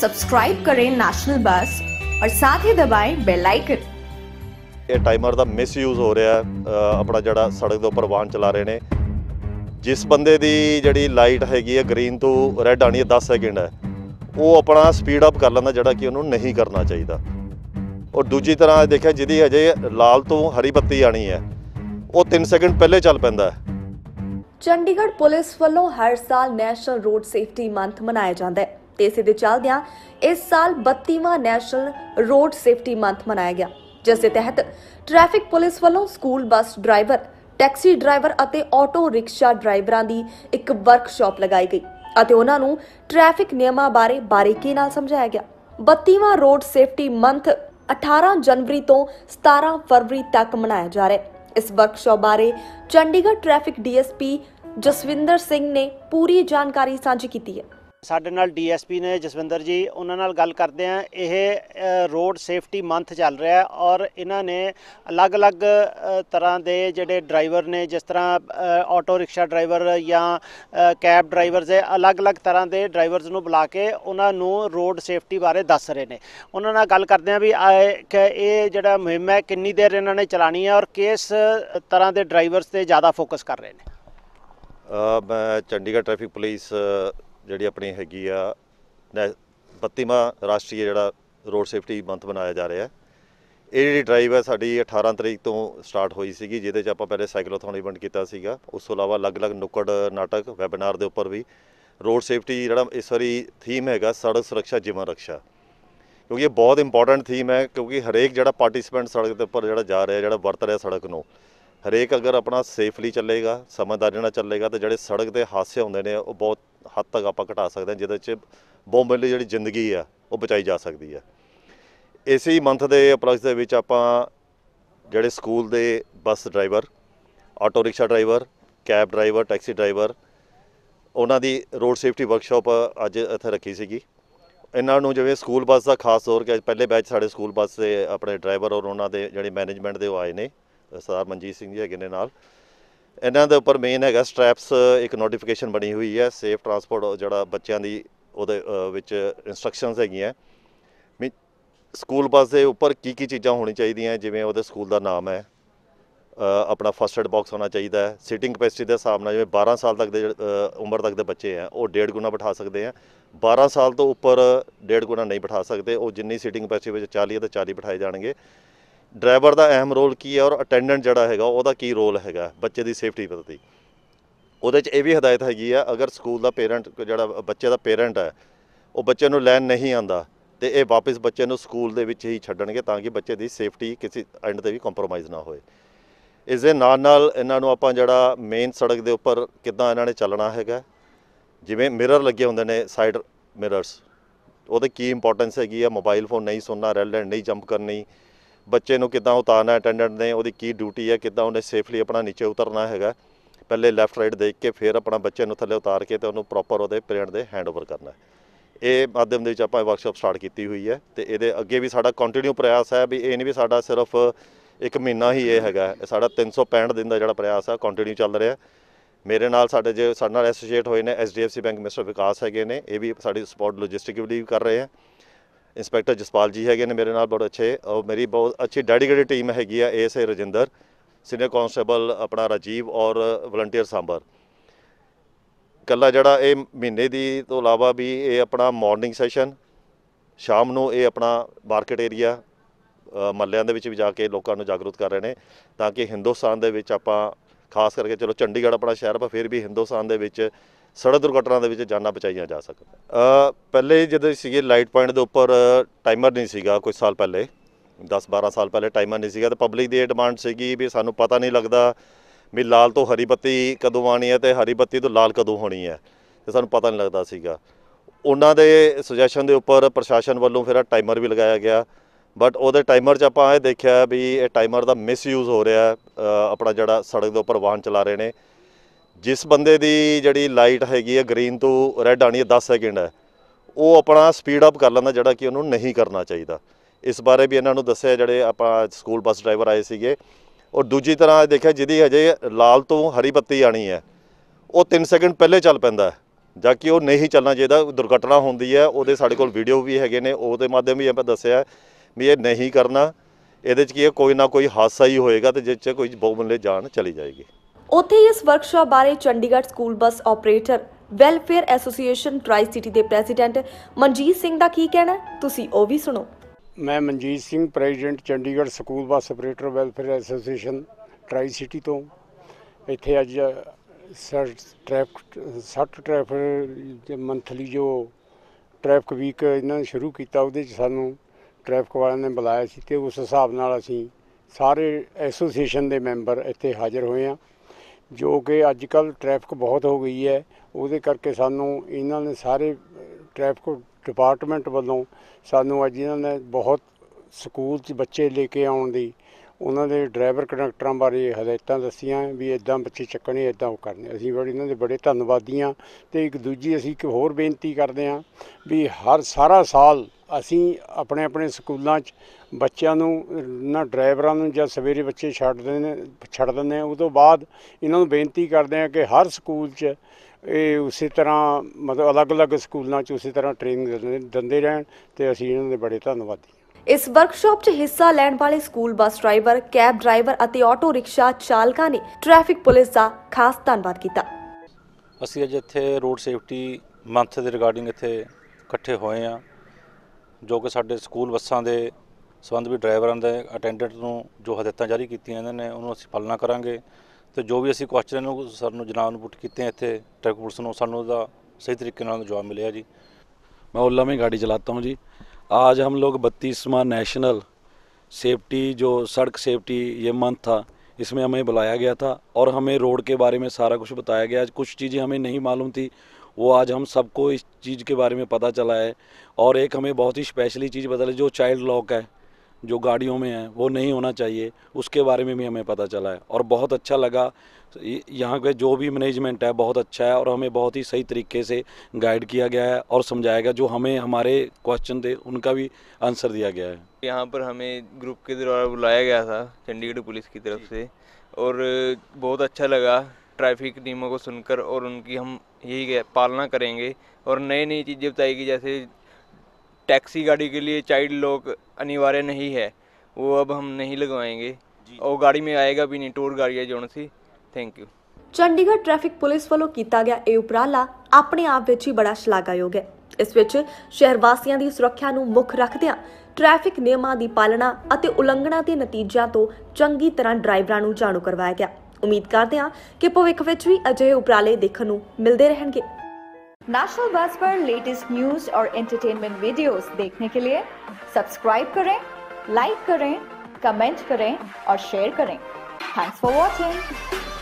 subscribe ਕਰੇ national bus ਔਰ ਸਾਥ ਹੀ ਦਬਾਏ ਬੈਲ ਆਈਕਨ ਇਹ ਟਾਈਮਰ ਦਾ ਮਿਸਯੂਜ਼ ਹੋ ਰਿਹਾ ਆਪਣਾ ਜਿਹੜਾ ਸੜਕ ਦੇ ਉੱਪਰ ਵਾਹਨ ਚਲਾ ਰਹੇ ਨੇ ਜਿਸ ਬੰਦੇ ਦੀ ਜਿਹੜੀ ਲਾਈਟ ਹੈਗੀ ਹੈ ਗ੍ਰੀਨ ਤੋਂ ਰੈੱਡ ਆਣੀ ਹੈ 10 ਸੈਕਿੰਡ ਹੈ ਉਹ ਆਪਣਾ ਸਪੀਡ ਅਪ ਕਰ ਲੈਂਦਾ ਜਿਹੜਾ ਕਿ ਉਹਨੂੰ ਨਹੀਂ ਕਰਨਾ ਚਾਹੀਦਾ ਔਰ ਦੂਜੀ ਤਰ੍ਹਾਂ ਦੇਖਿਆ ਜਿਹਦੀ ਅਜੇ ਲਾਲ ਤੋਂ ਹਰੀ ਬੱਤੀ ਆਣੀ ਹੈ ਉਹ 3 ਸੈਕਿੰਡ ਪਹਿਲੇ ਚੱਲ ਪੈਂਦਾ ਹੈ ਚੰਡੀਗੜ੍ਹ ਪੁਲਿਸ ਵੱਲੋਂ ਹਰ ਸਾਲ ਨੈਸ਼ਨਲ ਰੋਡ ਸੇਫਟੀ ਮੰਥ ਮਨਾਇਆ ਜਾਂਦਾ ਹੈ ਤੇ ਇਸੇ ਦੇ ਚੱਲਦਿਆਂ ਇਸ ਸਾਲ 32ਵਾਂ ਨੈਸ਼ਨਲ ਰੋਡ ਸੇਫਟੀ ਮੰਥ ਮਨਾਇਆ ਗਿਆ ਜਿਸ ਦੇ ਤਹਿਤ ਟ੍ਰੈਫਿਕ ਪੁਲਿਸ ਵੱਲੋਂ school bus driver taxi driver ਅਤੇ ਆਟੋ ਰਿਕਸ਼ਾ ਡਰਾਈਵਰਾਂ ਦੀ ਇੱਕ ਵਰਕਸ਼ਾਪ ਲਗਾਈ ਗਈ ਅਤੇ ਉਹਨਾਂ ਨੂੰ ਟ੍ਰੈਫਿਕ ਨਿਯਮਾਂ ਬਾਰੇ ਬਾਰੀਕੀ ਨਾਲ ਸਮਝਾਇਆ ਗਿਆ 32ਵਾਂ ਰੋਡ ਸੇਫਟੀ ਮੰਥ 18 ਜਨਵਰੀ ਤੋਂ 17 ਫਰਵਰੀ ਤੱਕ ਮਨਾਇਆ ਜਾ ਰਿਹਾ ਹੈ ਇਸ ਵਰਕਸ਼ਾਪ ਬਾਰੇ ਚੰਡੀਗੜ੍ਹ ਟ੍ਰੈਫਿਕ ਡੀਐਸਪੀ ਜਸਵਿੰਦਰ ਸਿੰਘ ਨੇ ਪੂਰੀ ਜਾਣਕਾਰੀ ਸਾਂਝੀ ਕੀਤੀ ਹੈ ਸਾਡੇ ਨਾਲ ਡੀਐਸਪੀ ਨੇ ਜਸਵਿੰਦਰ ਜੀ ਉਹਨਾਂ ਨਾਲ ਗੱਲ ਕਰਦੇ ਆ ਇਹ ਰੋਡ ਸੇਫਟੀ ਮੰਥ ਚੱਲ ਰਿਹਾ ਔਰ ਇਹਨਾਂ ਨੇ ਅਲੱਗ-ਅਲੱਗ ਤਰ੍ਹਾਂ ਦੇ ਜਿਹੜੇ ਡਰਾਈਵਰ ਨੇ ਜਿਸ ਤਰ੍ਹਾਂ ਆਟੋ ਰਿਕਸ਼ਾ ਡਰਾਈਵਰ ਜਾਂ ਕੈਬ ਡਰਾਈਵਰਸ ਹੈ ਅਲੱਗ-ਅਲੱਗ ਤਰ੍ਹਾਂ ਦੇ ਡਰਾਈਵਰਸ ਨੂੰ ਬੁਲਾ ਕੇ ਉਹਨਾਂ ਨੂੰ ਰੋਡ ਸੇਫਟੀ ਬਾਰੇ ਦੱਸ ਰਹੇ ਨੇ ਉਹਨਾਂ ਨਾਲ ਗੱਲ ਕਰਦੇ ਆ ਵੀ ਇਹ ਜਿਹੜਾ ਮੁਹਿੰਮ ਹੈ ਕਿੰਨੀ ਦੇਰ ਇਹਨਾਂ ਨੇ ਚਲਾਣੀ ਹੈ ਔਰ ਕਿਸ ਤਰ੍ਹਾਂ ਦੇ ਡਰਾਈਵਰਸ ਤੇ ਜ਼ਿਆਦਾ ਫੋਕਸ ਕਰ ਰਹੇ ਨੇ ਮੈਂ ਚੰਡੀਗੜ੍ਹ ਟ੍ਰੈਫਿਕ ਪੁਲਿਸ ਜਿਹੜੀ ਆਪਣੀ ਹੈਗੀ ਆ 32ਵਾਂ ਰਾਸ਼ਟਰੀ ਜਿਹੜਾ ਰੋਡ ਸੇਫਟੀ ਮੰਥ ਬਣਾਇਆ ਜਾ ਰਿਹਾ ਹੈ ਇਹ ਜਿਹੜੀ ਡਰਾਈਵ ਹੈ ਸਾਡੀ 18 ਤਰੀਕ ਤੋਂ ਸਟਾਰਟ ਹੋਈ ਸੀਗੀ ਜਿਹਦੇ 'ਚ ਆਪਾਂ ਪਹਿਲੇ ਸਾਈਕਲੋਥੋਨ ਇਵੈਂਟ ਕੀਤਾ ਸੀਗਾ ਉਸ ਤੋਂ ਇਲਾਵਾ ਅਲੱਗ-ਅਲੱਗ ਨੁੱਕੜ ਨਾਟਕ ਵੈਬਿਨਾਰ ਦੇ ਉੱਪਰ ਵੀ ਰੋਡ ਸੇਫਟੀ ਜਿਹੜਾ ਇਸ ਵਾਰੀ ਥੀਮ ਹੈਗਾ ਸੜਕ ਸੁਰੱਖਿਆ ਜੀਵਨ ਰੱਖਿਆ ਕਿਉਂਕਿ ਇਹ ਬਹੁਤ ਇੰਪੋਰਟੈਂਟ ਥੀਮ ਹੈ ਕਿਉਂਕਿ ਹਰੇਕ ਜਿਹੜਾ ਪਾਰਟਿਸਪੈਂਟ ਸੜਕ ਦੇ ਉੱਪਰ ਜਿਹੜਾ ਜਾ ਰਿਹਾ ਜਿਹੜਾ ਵਰਤ ਰਿਹਾ ਸੜਕ ਨੂੰ ਹਰੇਕ ਅਗਰ ਆਪਣਾ ਸੇਫਲੀ ਚੱਲੇਗਾ ਸਮਝਦਾਰੀ ਨਾਲ ਚੱਲੇਗਾ ਤਾਂ ਜਿਹੜੇ ਸੜਕ ਦੇ ਹਾਦਸੇ ਹੁੰਦੇ ਨੇ ਉਹ ਬਹੁਤ ਹੱਦ ਤੱਕ ਆਪਾਂ ਘਟਾ ਸਕਦੇ ਹਾਂ ਜਿਹਦੇ 'ਚ ਲਈ ਜਿਹੜੀ ਜ਼ਿੰਦਗੀ ਆ ਉਹ ਬਚਾਈ ਜਾ ਸਕਦੀ ਆ ਇਸੇ ਮੰਥ ਦੇ ਅਪਰੋਚ ਦੇ ਵਿੱਚ ਆਪਾਂ ਜਿਹੜੇ ਸਕੂਲ ਦੇ bus driver auto rickshaw driver cab driver taxi driver ਉਹਨਾਂ ਦੀ ਰੋਡ ਸੇਫਟੀ ਵਰਕਸ਼ਾਪ ਅੱਜ ਇੱਥੇ ਰੱਖੀ ਸੀਗੀ ਇਹਨਾਂ ਨੂੰ ਜਿਵੇਂ ਸਕੂਲ ਬੱਸ ਦਾ ਖਾਸ ਤੌਰ ਕੇ ਪਹਿਲੇ ਬੈਚ ਸਾਡੇ ਸਕੂਲ ਬੱਸ ਦੇ ਆਪਣੇ ਡਰਾਈਵਰ ਔਰ ਉਹਨਾਂ ਦੇ ਜਿਹੜੇ ਮੈਨੇਜਮੈਂਟ ਦੇ ਉਹ ਆਏ ਨੇ ਸਰਦਾਰ ਮਨਜੀਤ ਸਿੰਘ ਜੀ ਹੈਗੇ ਨੇ ਨਾਲ ਇਹਨਾਂ ਦੇ ਉੱਪਰ ਮੇਨ ਹੈਗਾ ਸਟ੍ਰੈਪਸ ਇੱਕ ਨੋਟੀਫਿਕੇਸ਼ਨ ਬਣੀ ਹੋਈ ਹੈ ਸੇਫ ਟਰਾਂਸਪੋਰਟ ਜਿਹੜਾ ਬੱਚਿਆਂ ਦੀ ਉਹਦੇ ਵਿੱਚ ਇਨਸਟਰਕਸ਼ਨਸ ਹੈਗੀਆਂ ਵੀ ਸਕੂਲ ਬੱਸ ਦੇ ਉੱਪਰ ਕੀ ਕੀ ਚੀਜ਼ਾਂ ਹੋਣੀ ਚਾਹੀਦੀਆਂ ਜਿਵੇਂ ਉਹਦੇ ਸਕੂਲ ਦਾ ਨਾਮ ਹੈ ਆਪਣਾ ਫਸਟ ਐਡ ਬਾਕਸ ਹੋਣਾ ਚਾਹੀਦਾ ਹੈ ਸਿਟਿੰਗ ਕੈਪੈਸਿਟੀ ਦੇ ਹਿਸਾਬ ਨਾਲ ਜਿਵੇਂ 12 ਸਾਲ ਤੱਕ ਦੇ ਉਮਰ ਤੱਕ ਦੇ ਬੱਚੇ ਆ ਉਹ ਡੇਢ ਗੁਣਾ ਬਿਠਾ ਸਕਦੇ ਆ 12 ਸਾਲ ਤੋਂ ਉੱਪਰ ਡੇਢ ਗੁਣਾ ਨਹੀਂ ਬਿਠਾ ਸਕਦੇ ਉਹ ਜਿੰਨੀ ਸਿਟਿੰਗ ਕੈਪੈਸਿਟੀ ਵਿੱਚ 40 ਤੇ 40 ਬਿਠਾਏ ਜਾਣਗੇ ਡਰਾਈਵਰ ਦਾ ਅਹਿਮ ਰੋਲ ਕੀ ਹੈ ਔਰ ਅਟੈਂਡੈਂਟ ਜਿਹੜਾ ਹੈਗਾ ਉਹਦਾ ਕੀ ਰੋਲ ਹੈਗਾ ਬੱਚੇ ਦੀ ਸੇਫਟੀ ਪ੍ਰਤੀ ਉਹਦੇ 'ਚ ਇਹ ਵੀ ਹਦਾਇਤ ਹੈਗੀ ਆ ਅਗਰ ਸਕੂਲ ਦਾ ਪੇਰੈਂਟ ਜਿਹੜਾ ਬੱਚੇ ਦਾ ਪੇਰੈਂਟ ਹੈ ਉਹ ਬੱਚੇ ਨੂੰ ਲੈਣ ਨਹੀਂ ਆਂਦਾ ਤੇ ਇਹ ਵਾਪਸ ਬੱਚੇ ਨੂੰ ਸਕੂਲ ਦੇ ਵਿੱਚ ਹੀ ਛੱਡਣਗੇ ਤਾਂ ਕਿ ਬੱਚੇ ਦੀ ਸੇਫਟੀ ਕਿਸੇ ਐਂਡ ਤੇ ਵੀ ਕੰਪਰੋਮਾਈਜ਼ ਨਾ ਹੋਏ ਇਸ ਦੇ ਨਾਲ ਨਾਲ ਇਹਨਾਂ ਨੂੰ ਆਪਾਂ ਜਿਹੜਾ ਮੇਨ ਸੜਕ ਦੇ ਉੱਪਰ ਕਿੱਦਾਂ ਇਹਨਾਂ ਨੇ ਚੱਲਣਾ ਹੈਗਾ ਜਿਵੇਂ ਮਿਰਰ ਲੱਗੇ ਹੁੰਦੇ ਨੇ ਸਾਈਡ ਮਿਰਰਸ ਉਹਦੇ ਕੀ ਇੰਪੋਰਟੈਂਸ ਹੈਗੀ ਆ ਮੋਬਾਈਲ ਫੋਨ ਨਹੀਂ ਸੁਣਨਾ ਲੈਂਡ ਨਹੀਂ ਜੰਪ ਕਰਨੀ ਬੱਚੇ ਨੂੰ ਕਿਦਾਂ ਉਤਾਰਨਾ ਅਟੈਂਡੈਂਟ ਨੇ ਉਹਦੀ ਕੀ ਡਿਊਟੀ ਹੈ ਕਿਦਾਂ ਉਹਨੇ ਸੇਫਲੀ ਆਪਣਾ ਨੀਚੇ ਉਤਰਨਾ ਹੈਗਾ ਪਹਿਲੇ ਲੈਫਟ ਰਾਈਟ ਦੇਖ ਕੇ ਫਿਰ ਆਪਣਾ ਬੱਚੇ ਨੂੰ ਥੱਲੇ ਉਤਾਰ ਕੇ ਤੇ ਉਹਨੂੰ ਪ੍ਰੋਪਰ ਉਹਦੇ ਪੇਰੈਂਟ ਦੇ ਹੈਂਡਓਵਰ ਕਰਨਾ ਇਹ ਮਾਧਿਅਮ ਦੇ ਵਿੱਚ ਆਪਾਂ ਵਰਕਸ਼ਾਪ ਸਟਾਰਟ ਕੀਤੀ ਹੋਈ ਹੈ ਤੇ ਇਹਦੇ ਅੱਗੇ ਵੀ ਸਾਡਾ ਕੰਟੀਨਿਊ ਪ੍ਰਯਾਸ ਹੈ ਵੀ ਇਹ ਨਹੀਂ ਵੀ ਸਾਡਾ ਸਿਰਫ ਇੱਕ ਮਹੀਨਾ ਹੀ ਇਹ ਹੈਗਾ ਇਹ ਸਾਡਾ 365 ਦਿਨ ਦਾ ਜਿਹੜਾ ਪ੍ਰਯਾਸ ਹੈ ਕੰਟੀਨਿਊ ਚੱਲ ਰਿਹਾ ਮੇਰੇ ਨਾਲ ਸਾਡੇ ਜੇ ਸਾਡੇ ਨਾਲ ਐਸੋਸੀਏਟ ਹੋਏ ਨੇ ਐਸਡੀਐਫਸੀ ਬੈਂਕ ਮਿਸਟਰ ਵਿਕਾਸ ਹੈਗੇ ਨੇ ਇਹ ਵੀ ਸਾਡੀ ਸਪੋਰਟ ਲੌਜਿਸਟਿਕਲੀ ਵੀ ਕਰ ਰਹੇ ਆ ਇੰਸਪੈਕਟਰ ਜਸਪਾਲ ਜੀ ਹੈਗੇ ਨੇ ਮੇਰੇ ਨਾਲ ਬਹੁਤ ਅੱਛੇ ਔਰ ਮੇਰੀ ਬਹੁਤ ਅੱਛੀ ਡੈਡੀਕੇਟਡ ਟੀਮ ਹੈਗੀ ਆ ਏਐਸਏ ਰਜਿੰਦਰ ਸੀਨੀਅਰ ਕਨਸਟੇਬਲ ਆਪਣਾ ਰਾਜੀਵ ਔਰ ਵਲੰਟੀਅਰ ਸਾਂਬਰ ਕੱਲਾ ਜਿਹੜਾ ਇਹ ਮਹੀਨੇ ਦੀ ਤੋਂ ਇਲਾਵਾ ਵੀ ਇਹ ਆਪਣਾ ਮਾਰਨਿੰਗ ਸੈਸ਼ਨ ਸ਼ਾਮ ਨੂੰ ਇਹ ਆਪਣਾ ਮਾਰਕੀਟ ਏਰੀਆ ਮੱਲਿਆਂ ਦੇ ਵਿੱਚ ਵੀ ਜਾ ਕੇ ਲੋਕਾਂ ਨੂੰ ਜਾਗਰੂਕ ਕਰ ਰਹੇ ਨੇ ਤਾਂ ਕਿ ਹਿੰਦੁਸਤਾਨ ਦੇ ਵਿੱਚ ਆਪਾਂ ਖਾਸ ਕਰਕੇ ਚਲੋ ਚੰਡੀਗੜ੍ਹ ਆਪਣਾ ਸ਼ਹਿਰ ਪਰ ਫਿਰ ਵੀ ਹਿੰਦੁਸਤਾਨ ਦੇ ਵਿੱਚ ਸੜਕ ਦੁਰਘਟਨਾ ਦੇ ਵਿੱਚ ਜਾਨਾਂ ਬਚਾਈਆਂ ਜਾ ਸਕਣ ਪਹਿਲੇ ਜਦੋਂ ਸੀਗੇ ਲਾਈਟ ਪੁਆਇੰਟ ਦੇ ਉੱਪਰ ਟਾਈਮਰ ਨਹੀਂ ਸੀਗਾ ਕੁਝ ਸਾਲ ਪਹਿਲੇ 10-12 ਸਾਲ ਪਹਿਲੇ ਟਾਈਮਰ ਨਹੀਂ ਸੀਗਾ ਤੇ ਪਬਲਿਕ ਦੀ ਇਹ ਡਿਮਾਂਡ ਸੀਗੀ ਵੀ ਸਾਨੂੰ ਪਤਾ ਨਹੀਂ ਲੱਗਦਾ ਵੀ ਲਾਲ ਤੋਂ ਹਰੀ ਬੱਤੀ ਕਦੋਂ ਆਣੀ ਹੈ ਤੇ ਹਰੀ ਬੱਤੀ ਤੋਂ ਲਾਲ ਕਦੋਂ ਹੋਣੀ ਹੈ ਤੇ ਸਾਨੂੰ ਪਤਾ ਨਹੀਂ ਲੱਗਦਾ ਸੀਗਾ ਉਹਨਾਂ ਦੇ ਸੁਜੈਸ਼ਨ ਦੇ ਉੱਪਰ ਪ੍ਰਸ਼ਾਸਨ ਵੱਲੋਂ ਫਿਰ ਟਾਈਮਰ ਵੀ ਲਗਾਇਆ ਗਿਆ ਬਟ ਉਹਦੇ ਟਾਈਮਰ 'ਚ ਆਪਾਂ ਇਹ ਦੇਖਿਆ ਵੀ ਇਹ ਟਾਈਮਰ ਦਾ ਮਿਸਯੂਜ਼ ਹੋ ਰਿਹਾ ਆਪਣਾ ਜਿਹੜਾ ਸੜਕ ਦੇ ਉੱਪਰ ਵਾਹਨ ਚਲਾ ਰਹੇ ਨੇ ਜਿਸ ਬੰਦੇ ਦੀ ਜਿਹੜੀ ਲਾਈਟ ਹੈਗੀ ਹੈ ਗ੍ਰੀਨ ਤੋਂ ਰੈੱਡ ਆਣੀ ਹੈ 10 ਸੈਕਿੰਡ ਹੈ ਉਹ ਆਪਣਾ ਸਪੀਡ ਅਪ ਕਰ ਲੈਂਦਾ ਜਿਹੜਾ ਕਿ ਉਹਨੂੰ ਨਹੀਂ ਕਰਨਾ ਚਾਹੀਦਾ ਇਸ ਬਾਰੇ ਵੀ ਇਹਨਾਂ ਨੂੰ ਦੱਸਿਆ ਜਿਹੜੇ ਆਪਾਂ ਸਕੂਲ ਬੱਸ ਡਰਾਈਵਰ ਆਏ ਸੀਗੇ ਔਰ ਦੂਜੀ ਤਰ੍ਹਾਂ ਦੇਖਿਆ ਜਿਹਦੀ ਹਜੇ ਲਾਲ ਤੋਂ ਹਰੀ ਬੱਤੀ ਆਣੀ ਹੈ ਉਹ 3 ਸੈਕਿੰਡ ਪਹਿਲੇ ਚੱਲ ਪੈਂਦਾ ਜਾਂ ਕਿ ਉਹ ਨਹੀਂ ਚੱਲਣਾ ਚਾਹੀਦਾ ਦੁਰਘਟਨਾ ਹੁੰਦੀ ਹੈ ਉਹਦੇ ਸਾਡੇ ਕੋਲ ਵੀਡੀਓ ਵੀ ਹੈਗੇ ਨੇ ਉਹਦੇ ਮਾਧਿਅਮ ਵੀ ਆਪਾਂ ਦੱਸਿਆ ਵੀ ਇਹ ਨਹੀਂ ਕਰਨਾ ਇਹਦੇ 'ਚ ਕੀ ਹੈ ਕੋਈ ਨਾ ਕੋਈ ਹਾਦਸਾ ਹੀ ਹੋਏਗਾ ਤੇ ਜਿੱਥੇ ਕੋਈ ਕੋਈ ਬਹੁਮੁੱਲੇ ਜਾਨ ਚਲੀ ਜਾਏਗੀ ਉੱਥੇ ਇਸ ਵਰਕਸ਼ਾਪ ਬਾਰੇ Chandigarh school bus operator welfare association tri city ਦੇ ਪ੍ਰੈਜ਼ੀਡੈਂਟ ਮਨਜੀਤ ਸਿੰਘ ਦਾ ਕੀ ਕਹਿਣਾ ਤੁਸੀਂ ਉਹ ਵੀ ਸੁਣੋ ਮੈਂ Manjeet Singh president Chandigarh school bus operator welfare association tri city ਤੋਂ ਇੱਥੇ ਅੱਜ ਸਰ ਟ੍ਰੈਫਿਕ 60 ਟ੍ਰੈਫਿਕ ਮੰਥਲੀ ਜੋ ਟ੍ਰੈਫਿਕ ਵੀਕ ਇਹਨਾਂ ਨੇ ਸ਼ੁਰੂ ਕੀਤਾ ਉਹਦੇ 'ਚ ਸਾਨੂੰ ਟ੍ਰੈਫਿਕ ਵਾਲਿਆਂ ਨੇ ਬੁਲਾਇਆ ਸੀ ਤੇ ਉਸ ਹਿਸਾਬ ਨਾਲ ਅਸੀਂ ਸਾਰੇ ਐਸੋਸੀਏਸ਼ਨ ਦੇ ਮੈਂਬਰ ਇੱਥੇ ਹਾਜ਼ਰ ਹੋਏ ਆ ਜੋ ਕਿ ਅੱਜ ਕੱਲ ਟ੍ਰੈਫਿਕ ਬਹੁਤ ਹੋ ਗਈ ਹੈ ਉਹਦੇ ਕਰਕੇ ਸਾਨੂੰ ਇਹਨਾਂ ਨੇ ਸਾਰੇ ਟ੍ਰੈਫਿਕ ਡਿਪਾਰਟਮੈਂਟ ਵੱਲੋਂ ਸਾਨੂੰ ਅੱਜ ਇਹਨਾਂ ਨੇ ਬਹੁਤ ਸਕੂਲ 'ਚ ਬੱਚੇ ਲੈ ਕੇ ਆਉਣ ਦੀ ਉਹਨਾਂ ਦੇ ਡਰਾਈਵਰ ਕੰਡਕਟਰਾਂ ਬਾਰੇ ਹਦਾਇਤਾਂ ਦੱਸੀਆਂ ਵੀ ਇਦਾਂ ਪਿੱਛੇ ਚੱਕਣੇ ਇਦਾਂ ਉਹ ਕਰਨੇ ਅਸੀਂ ਬੜੀ ਇਹਨਾਂ ਦੇ ਬੜੇ ਧੰਨਵਾਦੀ ਆ ਤੇ ਇੱਕ ਦੂਜੀ ਅਸੀਂ ਇੱਕ ਹੋਰ ਬੇਨਤੀ ਕਰਦੇ ਆ ਵੀ ਹਰ ਸਾਰਾ ਸਾਲ ਅਸੀਂ ਆਪਣੇ ਆਪਣੇ ਸਕੂਲਾਂ 'ਚ ਬੱਚਿਆਂ ਨੂੰ ਨਾ ਡਰਾਈਵਰਾਂ ਨੂੰ ਜਾਂ ਸਵੇਰੇ ਬੱਚੇ ਛੱਡਦੇ ਨੇ ਛੱਡ ਦਿੰਦੇ ਆ ਉਹ ਤੋਂ ਬਾਅਦ ਇਹਨਾਂ ਨੂੰ ਬੇਨਤੀ ਕਰਦੇ ਆ ਕਿ ਹਰ ਸਕੂਲ 'ਚ ਇਹ ਉਸੇ ਤਰ੍ਹਾਂ ਮਤਲਬ ਅਲੱਗ-ਅਲੱਗ ਸਕੂਲਾਂ 'ਚ ਉਸੇ ਤਰ੍ਹਾਂ ਟ੍ਰੇਨਿੰਗ ਦਿੰਦੇ ਰਹਿਣ ਤੇ ਅਸੀਂ ਇਹਨਾਂ ਦੇ ਬੜੇ ਧੰਨਵਾਦੀ ਇਸ ਵਰਕਸ਼ਾਪ 'ਚ ਹਿੱਸਾ ਲੈਣ ਵਾਲੇ school bus driver cab driver ਅਤੇ ਆਟੋ ਰਿਕਸ਼ਾ ਚਾਲਕਾਂ ਨੇ ਟ੍ਰੈਫਿਕ ਪੁਲਿਸ ਦਾ ਖਾਸ ਧੰਨਵਾਦ ਕੀਤਾ ਅਸੀਂ ਅੱਜ ਇੱਥੇ ਰੋਡ ਸੇਫਟੀ ਮੰਥ ਦੇ ਰਿਗਾਰਡਿੰਗ ਇੱਥੇ ਇਕੱਠੇ ਹੋਏ ਆ ਜੋ ਕਿ ਸਾਡੇ ਸਕੂਲ ਬੱਸਾਂ ਦੇ ਸਬੰਧ ਵੀ ਡਰਾਈਵਰਾਂ ਦੇ ਅਟੈਂਡੈਂਟ ਨੂੰ ਜੋ ਹਦਾਇਤਾਂ ਜਾਰੀ ਕੀਤੀਆਂ ਇਹਨਾਂ ਨੇ ਉਹਨੂੰ ਅਸੀਂ ਪਾਲਣਾ ਕਰਾਂਗੇ ਤੇ ਜੋ ਵੀ ਅਸੀਂ ਕੁਐਸਚਨ ਨੂੰ ਸਰ ਨੂੰ ਜਨਾਬ ਨੂੰ ਪੁੱਟ ਕੀਤੇ ਇੱਥੇ ਟ੍ਰੈਫਿਕ ਪੁਲਿਸ ਨੂੰ ਸਾਨੂੰ ਉਹਦਾ ਸਹੀ ਤਰੀਕੇ ਨਾਲ ਜਵਾਬ ਮਿਲਿਆ ਜੀ ਮੈਂ ਉਹ ਲਾਵੇਂ गाड़ी ਚਲਾਤਾ ਹਾਂ ਜੀ आज हम लोग बत्तीसवा नेशनल सेफ्टी जो सड़क सेफ्टी ये मंथ था इसमें हमें बुलाया गया था और हमें रोड के बारे में सारा कुछ बताया गया कुछ चीज़ें हमें नहीं मालूम थी वो आज हम सबको इस चीज़ के बारे में पता चला है और एक हमें बहुत ही स्पेशली चीज़ पता चली जो चाइल्ड लॉक है जो गाड़ियों में है वो नहीं होना चाहिए उसके बारे में भी हमें पता चला है और बहुत अच्छा लगा यहाँ का जो भी मैनेजमेंट है बहुत अच्छा है और हमें बहुत ही सही तरीके से गाइड किया गया है और समझाया गया जो हमें हमारे क्वेश्चन थे उनका भी आंसर दिया गया है यहाँ पर हमें ग्रुप के द्वारा बुलाया गया था चंडीगढ़ पुलिस की तरफ से और बहुत अच्छा लगा ट्रैफिक नियमों को सुनकर और उनकी हम यही पालना करेंगे और नई नई चीज़ें बताएगी जैसे टैक्सी गाड़ी के लिए चाइल्ड लॉक अनिवार्य नहीं है वो अब हम नहीं लगवाएंगे और गाड़ी में ਆਏਗਾ ਵੀ ਨਹੀਂ ਟੂਰ ਗਾੜੀ ਹੈ ਜੋਨ ਸੀ thank you Chandigarh traffic police ਵੱਲੋਂ ਕੀਤਾ ਗਿਆ ਇਹ ਉਪਰਾਲਾ ਆਪਣੇ ਆਪ ਵਿੱਚ ਹੀ ਬੜਾ ਸ਼ਲਾਘਾਯੋਗ ਹੈ ਇਸ ਵਿੱਚ ਸ਼ਹਿਰ ਵਾਸੀਆਂ ਦੀ ਸੁਰੱਖਿਆ ਨੂੰ ਮੁੱਖ ਰੱਖਦਿਆਂ ਟ੍ਰੈਫਿਕ ਨਿਯਮਾਂ ਦੀ ਪਾਲਣਾ ਅਤੇ ਉਲੰਘਣਾ ਦੇ ਨਤੀਜਿਆਂ ਤੋਂ ਚੰਗੀ ਤਰ੍ਹਾਂ ਡਰਾਈਵਰਾਂ ਨੂੰ ਜਾਣੂ ਕਰਵਾਇਆ ਗਿਆ ਉਮੀਦ ਕਰਦੇ ਹਾਂ ਕਿ ਭਵਿੱਖ ਵਿੱਚ ਵੀ ਅਜਿਹੇ ਉਪਰਾਲੇ ਦੇਖਣ ਨੂੰ ਮਿਲਦੇ ਰਹਿਣਗੇ नेशनल बस पर लेटेस्ट न्यूज और एंटरटेनमेंट वीडियोस देखने के लिए सब्सक्राइब करें लाइक करें कमेंट करें और शेयर करें थैंक्स फॉर वॉचिंग